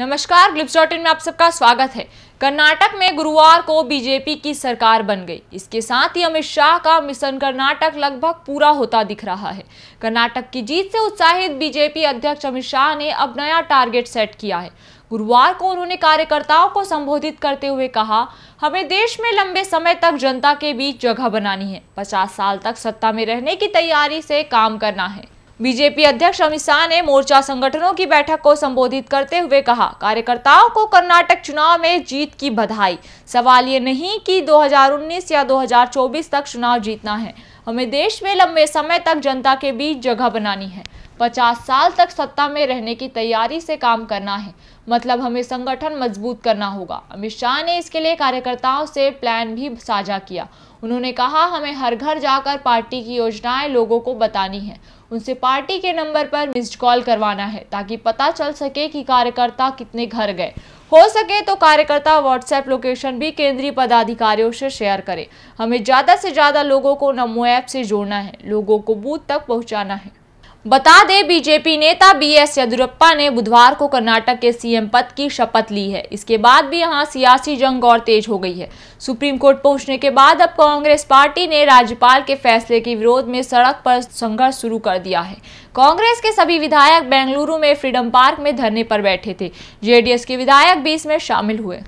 नमस्कार ग्लिप्स dot in में आप सबका स्वागत है कर्नाटक में गुरुवार को बीजेपी की सरकार बन गई इसके साथ ही अमित शाह का मिशन कर्नाटक लगभग पूरा होता दिख रहा है कर्नाटक की जीत से उत्साहित बीजेपी अध्यक्ष अमित शाह ने अब नया टारगेट सेट किया है गुरुवार को उन्होंने कार्यकर्ताओं को संबोधित करते हुए कहा हमें देश में लंबे समय तक जनता के बीच जगह बनानी है पचास साल तक सत्ता में रहने की तैयारी से काम करना है बीजेपी अध्यक्ष अमित शाह ने मोर्चा संगठनों की बैठक को संबोधित करते हुए कहा कार्यकर्ताओं को कर्नाटक चुनाव में जीत की बधाई सवाल ये नहीं कि 2019 या 2024 तक चुनाव जीतना है हमें देश में लंबे समय तक जनता के बीच जगह बनानी है 50 साल तक सत्ता में रहने की तैयारी से काम करना है मतलब हमें संगठन मजबूत करना होगा अमित शाह ने इसके लिए कार्यकर्ताओं से प्लान भी साझा किया उन्होंने कहा हमें हर घर जाकर पार्टी की योजनाएं लोगों को बतानी है उनसे पार्टी के नंबर पर मिस्ड कॉल करवाना है ताकि पता चल सके कि कार्यकर्ता कितने घर गए हो सके तो कार्यकर्ता व्हाट्सएप लोकेशन भी केंद्रीय पदाधिकारियों से शेयर करें हमें ज़्यादा से ज़्यादा लोगों को नमो ऐप से जोड़ना है लोगों को बूथ तक पहुँचाना है बता दें बीजेपी नेता बीएस येदुरप्पा ने बुधवार को कर्नाटक के सीएम पद की शपथ ली है इसके बाद भी यहां सियासी जंग और तेज हो गई है सुप्रीम कोर्ट पहुंचने के बाद अब कांग्रेस पार्टी ने राज्यपाल के फैसले के विरोध में सड़क पर संघर्ष शुरू कर दिया है कांग्रेस के सभी विधायक बेंगलुरु में फ्रीडम पार्क में धरने पर बैठे थे जे के विधायक भी इसमें शामिल हुए